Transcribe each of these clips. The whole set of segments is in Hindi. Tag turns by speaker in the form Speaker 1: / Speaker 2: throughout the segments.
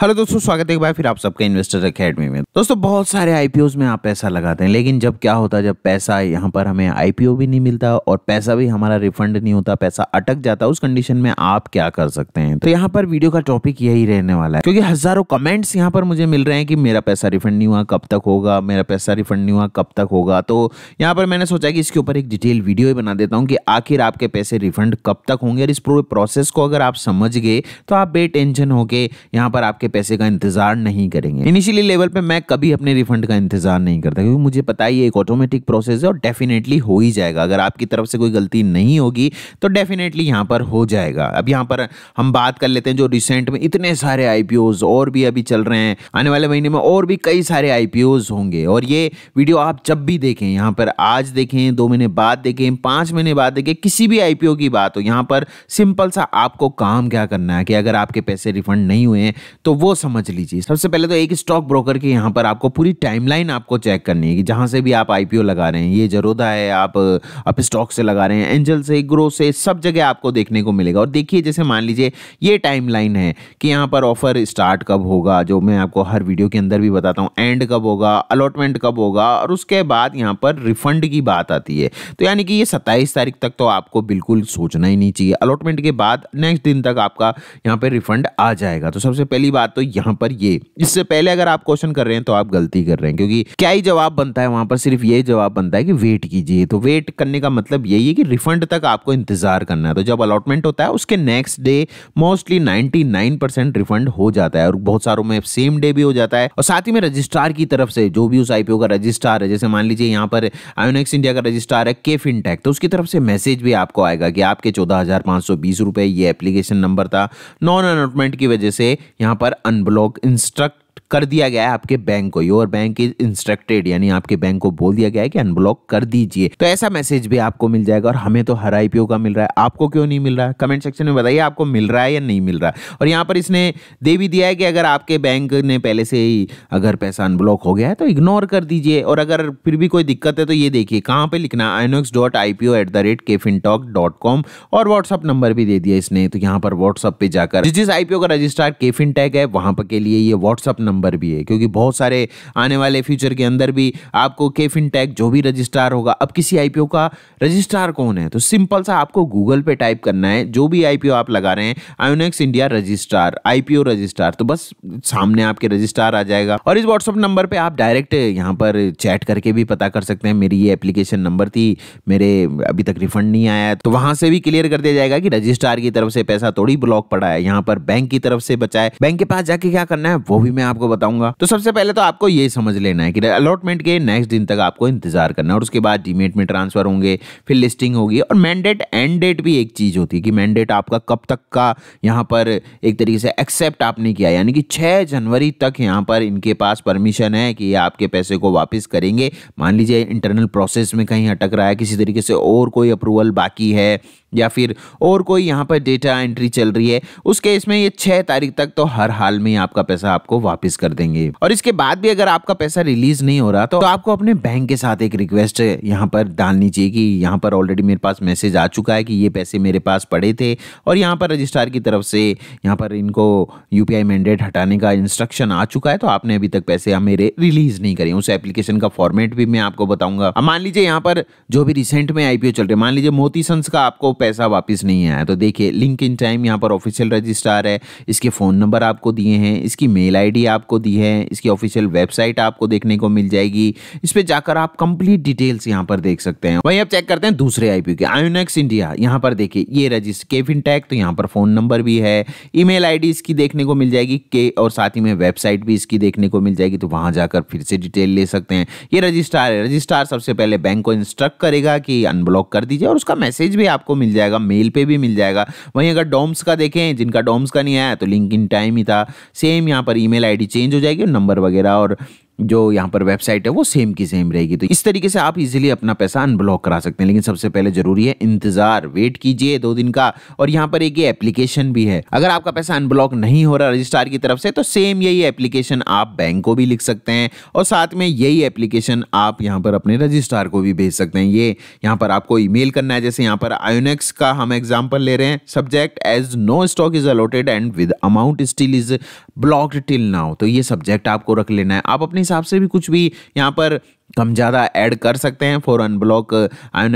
Speaker 1: हेलो दोस्तों स्वागत है एक बार फिर आप सबका इन्वेस्टर अकेडमी में दोस्तों बहुत सारे आई में आप पैसा लगाते हैं लेकिन जब क्या होता है जब पैसा यहाँ पर हमें आईपीओ भी नहीं मिलता और पैसा भी हमारा रिफंड नहीं होता पैसा अटक जाता उस कंडीशन में आप क्या कर सकते हैं तो यहाँ पर वीडियो का टॉपिक यही रहने वाला है क्योंकि हजारों कमेंट्स यहाँ पर मुझे मिल रहे हैं कि मेरा पैसा रिफंड नहीं हुआ कब तक होगा मेरा पैसा रिफंड नहीं हुआ कब तक होगा तो यहाँ पर मैंने सोचा कि इसके ऊपर एक डिटेल वीडियो बना देता हूँ कि आखिर आपके पैसे रिफंड कब तक होंगे और इस पूरे प्रोसेस को अगर आप समझ गए तो आप बेटेंशन होके यहाँ पर आपके आपके पैसे का इंतजार नहीं करेंगे इनिशियली लेवल पे मैं कभी अपने रिफंड का इंतजार नहीं करता क्योंकि मुझे पता ही एक ऑटोमेटिक प्रोसेस है और डेफिनेटली हो ही जाएगा अगर आपकी तरफ से कोई गलती नहीं होगी तो डेफिनेटली यहाँ पर हो जाएगा अब यहाँ पर हम बात कर लेते हैं जो रिसेंट में इतने सारे आई और भी अभी चल रहे हैं आने वाले महीने में और भी कई सारे आई होंगे और ये वीडियो आप जब भी देखें यहाँ पर आज देखें दो महीने बाद देखें पाँच महीने बाद देखें किसी भी आई की बात हो यहाँ पर सिंपल सा आपको काम क्या करना है कि अगर आपके पैसे रिफंड नहीं हुए हैं तो वो समझ लीजिए सबसे पहले तो एक स्टॉक ब्रोकर के यहाँ पर आपको पूरी टाइमलाइन आपको चेक करनी है कि जहाँ से भी आप आईपीओ लगा रहे हैं ये जरोदा है आप आप स्टॉक से लगा रहे हैं एंजल से ग्रो से सब जगह आपको देखने को मिलेगा और देखिए जैसे मान लीजिए ये टाइमलाइन है कि यहाँ पर ऑफर स्टार्ट कब होगा जो मैं आपको हर वीडियो के अंदर भी बताता हूँ एंड कब होगा अलॉटमेंट कब होगा और उसके बाद यहाँ पर रिफंड की बात आती है तो यानी कि ये सत्ताईस तारीख तक तो आपको बिल्कुल सोचना ही नहीं चाहिए अलॉटमेंट के बाद नेक्स्ट दिन तक आपका यहाँ पर रिफंड आ जाएगा तो सबसे पहली बात बात तो यहाँ पर ये इससे पहले अगर आप क्वेश्चन कर रहे हैं तो आप गलती कर रहे हैं क्योंकि क्या ही जवाब बनता है वहां पर सिर्फ ये जवाब बनता है कि वेट कीजिए तो वेट करने का मतलब यही है कि रिफंड तक आपको इंतजार करना है तो जब अलॉटमेंट होता है उसके next day mostly ninety refund हो जाता है और बहुत सारों में सेम डे भी हो जाता है और साथ ही में रजिस्ट्रार की तरफ से जो भी उस आईपीओ का रजिस्ट्रार है जैसे मान लीजिए यहाँ पर आयोनेक्स इंडिया का रजिस्ट्रार है के फिनटेक तो उसकी तरफ से मैसेज भी आपको आएगा कि आपके चौदह हजार पांच सौ बीस रुपए ये एप्लीकेशन नंबर था नॉन अलॉटमेंट की वजह से यहाँ पर unblock instruct कर दिया गया है आपके बैंक को योर बैंक इज इंस्ट्रक्टेड यानी आपके बैंक को बोल दिया गया है कि अनब्लॉक कर दीजिए तो ऐसा मैसेज भी आपको मिल जाएगा और हमें तो हर आईपीओ का मिल रहा है आपको क्यों नहीं मिल रहा है कमेंट सेक्शन में बताइए आपको मिल रहा है या नहीं मिल रहा है और यहाँ पर इसने दे भी दिया है कि अगर आपके बैंक ने पहले से ही अगर पैसा अनब्लॉक हो गया है तो इग्नोर कर दीजिए और अगर फिर भी कोई दिक्कत है तो ये देखिए कहाँ पर लिखना Inox dot I P O at the rate के टॉक डॉट कॉम और व्हाट्सअप नंबर भी दे दिया इसने तो यहाँ पर व्हाट्सअप पे जाकर जिस जिस आईपीओ का रजिस्ट्रार के टैग है वहाँ पर के लिए ये व्हाट्सअप नंबर नंबर भी है क्योंकि बहुत सारे आने वाले फ्यूचर के अंदर भी आपको के फिन टैग जो भी रजिस्ट्रार होगा अब किसी आईपीओ का रजिस्ट्रार कौन है तो सिंपल सा आपको गूगल पे टाइप करना है जो भी आईपीओ आप लगा रहे हैं Inox India registrar IPO registrar तो बस सामने आपके रजिस्ट्रार आ जाएगा और इस व्हाट्सअप नंबर पर आप डायरेक्ट यहाँ पर चैट करके भी पता कर सकते हैं मेरी ये एप्लीकेशन नंबर थी मेरे अभी तक रिफंड नहीं आया तो वहां से भी क्लियर कर दिया जाएगा कि रजिस्ट्रार की तरफ से पैसा थोड़ी ब्लॉक पड़ा है यहाँ पर बैंक की तरफ से बचाए बैंक के पास जाके क्या करना है वो भी मैं आपको बताऊंगा तो सबसे पहले तो आपको ये समझ लेना है कि अलॉटमेंट के नेक्स्ट दिन तक आपको इंतजार करना है और उसके बाद डीमेट में ट्रांसफर होंगे फिर लिस्टिंग होगी और मैंडेट एंड डेट भी एक चीज़ होती है कि मैंडेट आपका कब तक का यहाँ पर एक तरीके से एक्सेप्ट आपने किया यानी कि छः जनवरी तक यहाँ पर इनके पास परमिशन है कि आपके पैसे को वापस करेंगे मान लीजिए इंटरनल प्रोसेस में कहीं अटक रहा है किसी तरीके से और कोई अप्रूवल बाकी है या फिर और कोई यहाँ पर डेटा एंट्री चल रही है उस केस में ये छः तारीख तक तो हर हाल में आपका पैसा आपको वापस कर देंगे और इसके बाद भी अगर आपका पैसा रिलीज नहीं हो रहा तो आपको अपने बैंक के साथ एक रिक्वेस्ट यहाँ पर डालनी चाहिए कि यहाँ पर ऑलरेडी मेरे पास मैसेज आ चुका है कि ये पैसे मेरे पास पड़े थे और यहाँ पर रजिस्ट्रार की तरफ से यहाँ पर इनको यू मैंडेट हटाने का इंस्ट्रक्शन आ चुका है तो आपने अभी तक पैसे मेरे रिलीज नहीं करे उस एप्लीकेशन का फॉर्मेट भी मैं आपको बताऊंगा अब मान लीजिए यहाँ पर जो भी रिसेंट में आईपीओ चल रहे मान लीजिए मोती सन्स का आपको पैसा वापस नहीं आया तो देखिए लिंक इन टाइम यहाँ पर ऑफिशियल रजिस्ट्रार है इसके फ़ोन नंबर आपको दिए हैं इसकी मेल आईडी आप आपको दी है इसकी ऑफिशियल वेबसाइट आपको देखने को मिल जाएगी इस पर जाकर आप कंप्लीट डिटेल्स यहाँ पर देख सकते हैं वहीं आप चेक करते हैं दूसरे आईपीओ के आयोनेक्स इंडिया यहाँ पर देखिए ये रजिस्टर के टैग तो यहाँ पर फोन नंबर भी है ई मेल इसकी देखने को मिल जाएगी के और साथ ही में वेबसाइट भी इसकी देखने को मिल जाएगी तो वहां जाकर फिर से डिटेल ले सकते हैं ये रजिस्ट्रार है रजिस्ट्रार सबसे पहले बैंक को इंस्ट्रक्ट करेगा कि अनब्लॉक कर दीजिए और उसका मैसेज भी आपको मिल जाएगा मेल पे भी मिल जाएगा वहीं अगर डोम्स का देखें जिनका डोम्स का नहीं आया तो लिंक इन टाइम ही था सेम यहाँ पर ईमेल आईडी चेंज हो जाएगी नंबर वगैरह और जो यहाँ पर वेबसाइट है वो सेम की सेम रहेगी तो इस तरीके से आप इजीली अपना पैसा अनब्लॉक करा सकते हैं लेकिन सबसे पहले जरूरी है इंतजार वेट कीजिए दो दिन का और यहाँ पर एक ये एप्लीकेशन भी है अगर आपका पैसा अनब्लॉक नहीं हो रहा रजिस्ट्रार की तरफ से तो सेम यही एप्लीकेशन आप बैंक को भी लिख सकते हैं और साथ में यही एप्लीकेशन आप यहाँ पर अपने रजिस्ट्रार को भी भेज सकते हैं ये यहाँ पर आपको ई करना है जैसे यहाँ पर आयोनेक्स का हम एग्जाम्पल ले रहे हैं subject as no stock is allotted and with amount still is blocked till now तो ये सब्जेक्ट आपको रख लेना है आप अपनी हिसाब से भी कुछ भी यहाँ पर तो हम ज़्यादा ऐड कर सकते हैं for unblock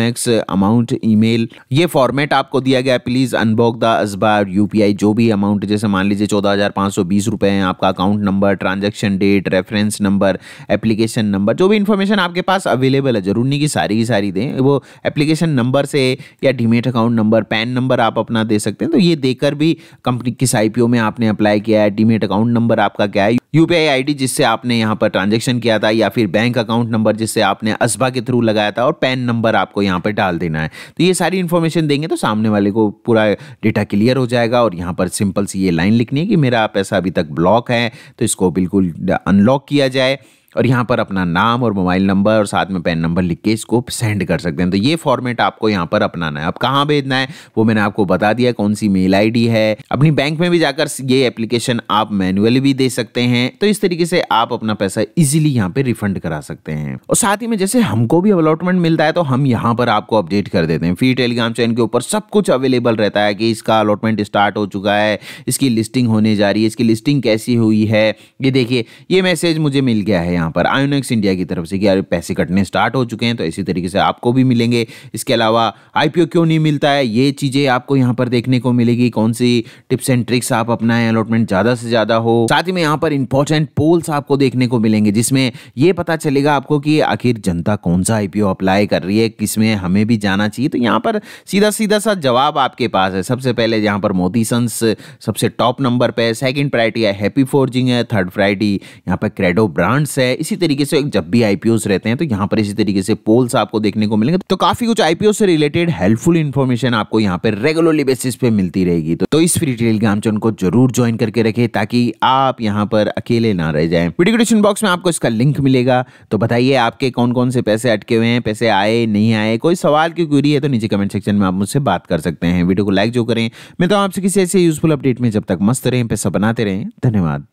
Speaker 1: X amount email ये फॉर्मेट आपको दिया गया प्लीज़ अनब्लॉक द अजबार यू जो भी अमाउंट जैसे मान लीजिए चौदह हज़ार पाँच सौ बीस रुपये हैं आपका account number transaction date reference number application number जो भी इन्फॉर्मेशन आपके पास अवेलेबल है ज़रूर नहीं कि सारी की सारी दें वो एप्लीकेशन नंबर से या demat account number PAN number आप अपना दे सकते हैं तो ये देकर भी कंपनी किस आई में आपने अप्लाई किया है डीमेट अकाउंट नंबर आपका क्या है यू पी जिससे आपने यहाँ पर ट्रांजेक्शन किया था या फिर बैंक अकाउंट नंबर नंबर जिससे आपने असबा के थ्रू लगाया था और पैन नंबर आपको यहाँ पर डाल देना है तो ये सारी इन्फॉर्मेशन देंगे तो सामने वाले को पूरा डेटा क्लियर हो जाएगा और यहाँ पर सिंपल सी ये लाइन लिखनी है कि मेरा पैसा अभी तक ब्लॉक है तो इसको बिल्कुल अनलॉक किया जाए और यहाँ पर अपना नाम और मोबाइल नंबर और साथ में पैन नंबर लिख के इसको सेंड कर सकते हैं तो ये फॉर्मेट आपको यहाँ पर अपनाना है अब कहाँ भेजना है वो मैंने आपको बता दिया कौन सी मेल आईडी है अपनी बैंक में भी जाकर ये एप्लीकेशन आप मैनुअली भी दे सकते हैं तो इस तरीके से आप अपना पैसा इजिली यहाँ पे रिफंड करा सकते हैं और साथ ही में जैसे हमको भी अलॉटमेंट मिलता है तो हम यहाँ पर आपको अपडेट कर देते हैं फ्री टेलीग्राम चैनल के ऊपर सब कुछ अवेलेबल रहता है कि इसका अलॉटमेंट स्टार्ट हो चुका है इसकी लिस्टिंग होने जा रही है इसकी लिस्टिंग कैसी हुई है ये देखिए ये मैसेज मुझे मिल गया है यहाँ पर आयोनेक्स इंडिया की तरफ से कि यार पैसे कटने स्टार्ट हो चुके हैं तो इसी तरीके से आपको भी मिलेंगे इसके अलावा आईपीओ क्यों नहीं मिलता है ये चीज़ें आपको यहाँ पर देखने को मिलेगी कौन सी टिप्स एंड ट्रिक्स आप अपनाएं अलॉटमेंट ज़्यादा से ज़्यादा हो साथ ही में यहाँ पर इंपॉर्टेंट पोल्स आपको देखने को मिलेंगे जिसमें ये पता चलेगा आपको कि आखिर जनता कौन सा आईपीओ अप्लाई कर रही है किसमें हमें भी जाना चाहिए तो यहाँ पर सीधा सीधा सा जवाब आपके पास है सबसे पहले यहाँ पर मोदी सन्स सबसे टॉप नंबर पर सेकेंड प्रायरिटी है हैप्पी फोर्जिंग है थर्ड प्रायरिटी यहाँ पर क्रेडो ब्रांड्स है है इसी तरीके से जब भी आईपीओस रहते हैं तो यहाँ पर इसी तरीके से पोल्स आपको देखने को मिलेंगे तो काफी कुछ आईपीओ से रिलेटेड हेल्पफुल इन्फॉर्मेशन आपको यहाँ पर रेगुलरली बेसिस पे मिलती रहेगी तो, तो इस फ्री टेलीग्राम चैनल को जरूर ज्वाइन करके रखे ताकि आप यहाँ पर अकेले ना रह जाए वीडियो डिस्क्रिप्शन बॉक्स में आपको इसका लिंक मिलेगा तो बताइए आपके कौन कौन से पैसे अटके हुए हैं पैसे आए नहीं आए कोई सवाल की क्यूरी है तो नीचे कमेंट सेक्शन में आप मुझसे बात कर सकते हैं वीडियो को लाइक जो करें मैं तो आपसे किसी ऐसे यूजफुल अपडेट में जब तक मस्त रहें पैसा बनाते रहें धन्यवाद